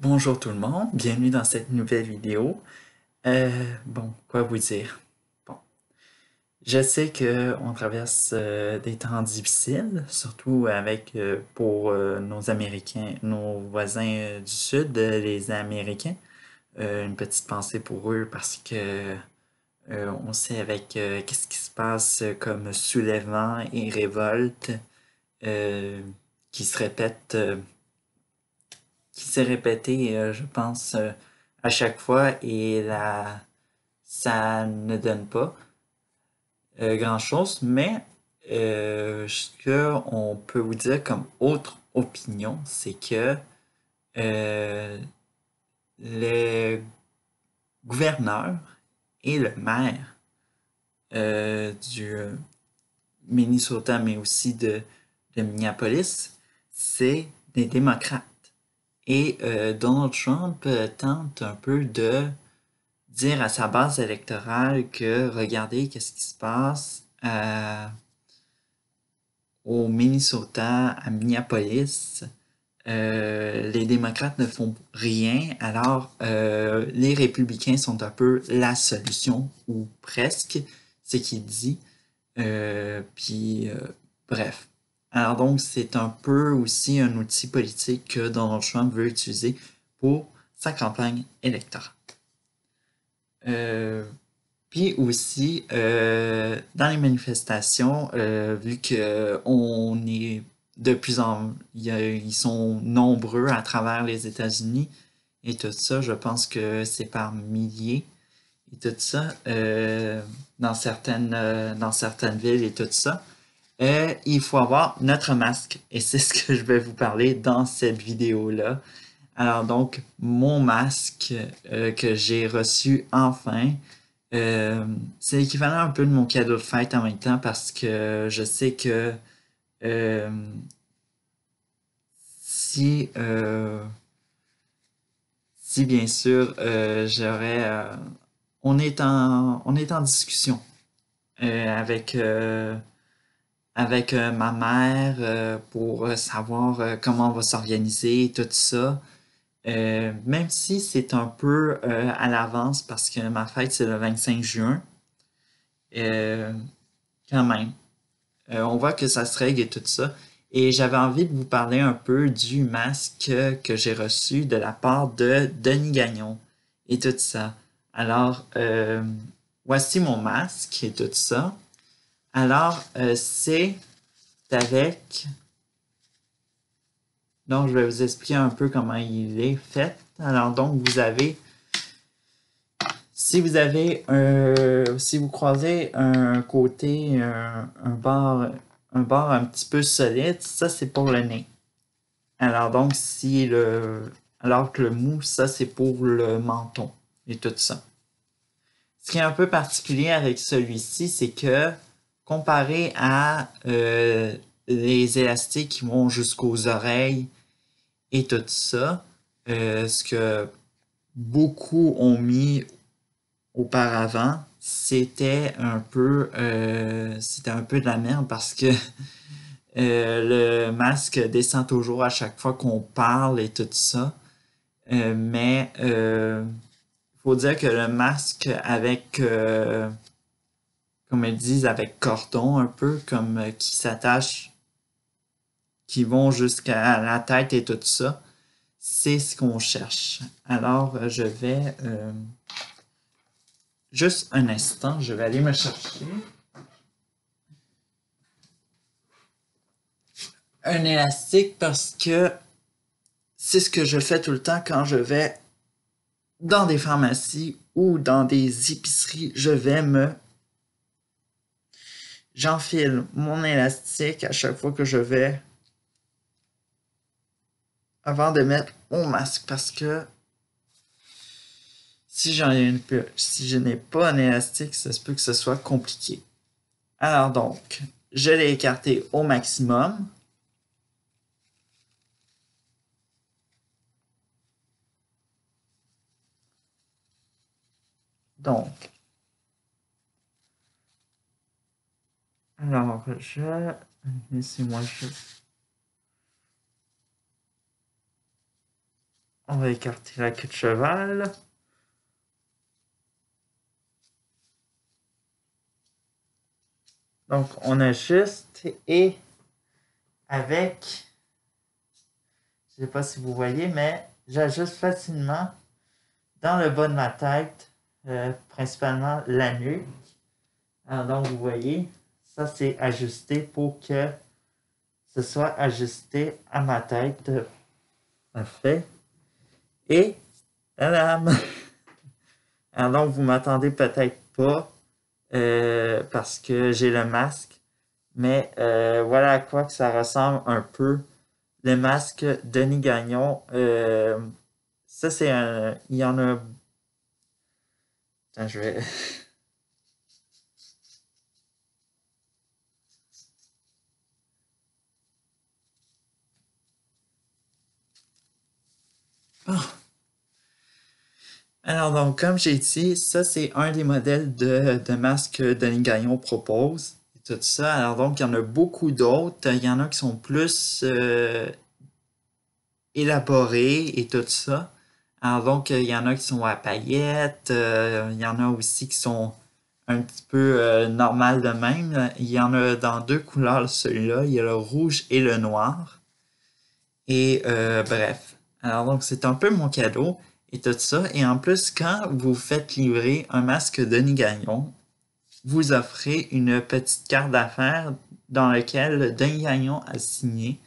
Bonjour tout le monde, bienvenue dans cette nouvelle vidéo. Euh, bon, quoi vous dire? Bon, je sais qu'on traverse euh, des temps difficiles, surtout avec, euh, pour nos Américains, nos voisins du Sud, les Américains. une petite pensée pour eux parce que on sait avec qu'est-ce qui se passe comme soulèvement et révolte qui se répètent qui s'est répété, euh, je pense, euh, à chaque fois et là, ça ne donne pas euh, grand-chose. Mais ce qu'on peut vous dire comme autre opinion, c'est que le gouverneur et le maire du Minnesota, mais aussi de Minneapolis, c'est des démocrates. Et euh, Donald Trump euh, tente un peu de dire à sa base électorale que regardez qu'est-ce qui se passe euh, au Minnesota, à Minneapolis. les démocrates ne font rien, alors les républicains sont un peu la solution, ou presque, ce qu'il dit. puis, bref, alors donc, c'est un peu aussi un outil politique que Donald Trump veut utiliser pour sa campagne électorale. Euh, puis aussi, euh, dans les manifestations, euh, vu qu'on est de plus en ils sont nombreux à travers les États-Unis et tout ça, je pense que c'est par milliers et tout ça, dans, certaines, dans certaines villes et tout ça. Euh, il faut avoir notre masque. Et c'est ce que je vais vous parler dans cette vidéo-là. Alors donc, mon masque euh, que j'ai reçu enfin, euh, c'est l'équivalent un peu de mon cadeau de fête en même temps parce que je sais que si, si bien sûr j'aurais... on, est on est en discussion avec avec euh, ma mère euh, pour euh, savoir comment on va s'organiser, et tout ça. même si c'est un peu à l'avance parce que ma fête, c'est le 25 juin. quand même. on voit que ça se règle et tout ça. Et j'avais envie de vous parler un peu du masque que j'ai reçu de la part de Denis Gagnon et tout ça. Alors, voici mon masque et tout ça. Alors, euh, c'est avec... Donc, je vais vous expliquer un peu comment il est fait. Alors, donc, vous avez... Si vous avez un... Si vous croisez un côté, un, un bord, un bord un petit peu solide, ça, c'est pour le nez. Alors, donc, si le... Alors que le mou, ça, c'est pour le menton et tout ça. Ce qui est un peu particulier avec celui-ci, c'est que comparé à euh, les élastiques qui vont jusqu'aux oreilles et tout ça, euh, ce que beaucoup ont mis auparavant, c'était un peu euh, c'était un peu de la merde parce que le masque descend toujours à chaque fois qu'on parle et tout ça. mais il faut dire que le masque avec comme elles disent, avec cordon un peu, comme euh, qui s'attache, qui vont jusqu'à la tête et tout ça. C'est ce qu'on cherche. Alors, euh, je vais... Euh, juste un instant, je vais aller me chercher. Un élastique parce que c'est ce que je fais tout le temps quand je vais dans des pharmacies ou dans des épiceries. Je vais me J'enfile mon élastique à chaque fois que je vais avant de mettre mon masque parce que si j'en une si je n'ai pas un élastique, ça se peut que ce soit compliqué. Alors donc, je l'ai écarté au maximum. Donc, Alors, je... Laissez-moi On va écarter la queue de cheval. Donc, on ajuste et avec... Je ne sais pas si vous voyez, mais j'ajuste facilement dans le bas de ma tête, euh, principalement la nuque. Alors, donc, vous voyez, ça, c'est ajusté pour que ce soit ajusté à ma tête. Parfait. Et, madame, alors ah vous m'attendez peut-être pas euh, parce que j'ai le masque, mais euh, voilà à quoi que ça ressemble un peu. Le masque Denis Gagnon, euh, ça c'est un... Il y en a... Attends, je vais... Alors, donc, comme j'ai dit, ça, c'est un des modèles de, de masques que Denis Gagnon propose. tout ça. Alors, donc, il y en a beaucoup d'autres. Il y en a qui sont plus euh, élaborés et tout ça. Alors, donc, il y en a qui sont à paillettes. Euh, il y en a aussi qui sont un petit peu euh, normales de même. Il y en a dans deux couleurs, celui-là. Il y a le rouge et le noir. Et bref. Alors donc c'est un peu mon cadeau et tout ça. Et en plus, quand vous faites livrer un masque Denis Gagnon, vous offrez une petite carte d'affaires dans laquelle Denis Gagnon a signé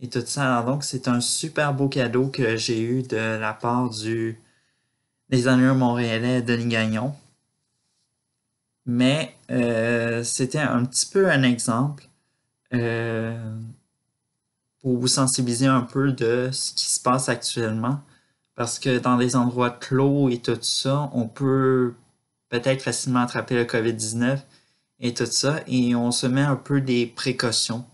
et tout ça. Alors donc c'est un super beau cadeau que j'ai eu de la part du des annuaires montréalais Denis Gagnon. Mais euh, c'était un petit peu un exemple. Euh, pour vous sensibiliser un peu de ce qui se passe actuellement. Parce que dans les endroits clos et tout ça, on peut peut-être facilement attraper le COVID-19 et tout ça, et on se met un peu des précautions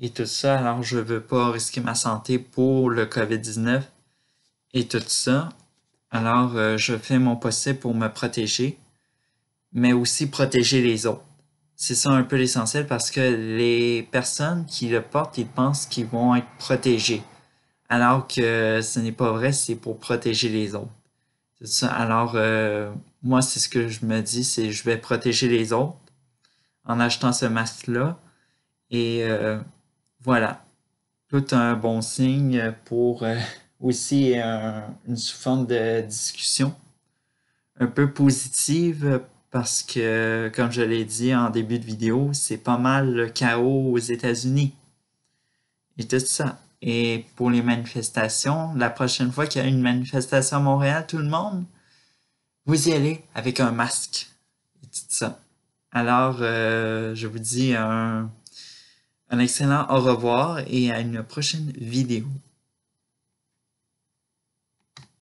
et tout ça. Alors, je veux pas risquer ma santé pour le COVID-19 et tout ça. Alors, euh, je fais mon possible pour me protéger, mais aussi protéger les autres. C'est ça un peu l'essentiel parce que les personnes qui le portent, ils pensent qu'ils vont être protégés. Alors que ce n'est pas vrai, c'est pour protéger les autres. Alors, euh, moi, c'est ce que je me dis, c'est je vais protéger les autres en achetant ce masque-là. Et euh, voilà, tout un bon signe pour euh, aussi une sous forme de discussion un peu positive parce que, comme je l'ai dit en début de vidéo, c'est pas mal le chaos aux États-Unis et tout ça. Et pour les manifestations, la prochaine fois qu'il y a une manifestation à Montréal, tout le monde, vous y allez avec un masque et tout ça. Alors, euh, je vous dis un excellent au revoir et à une prochaine vidéo.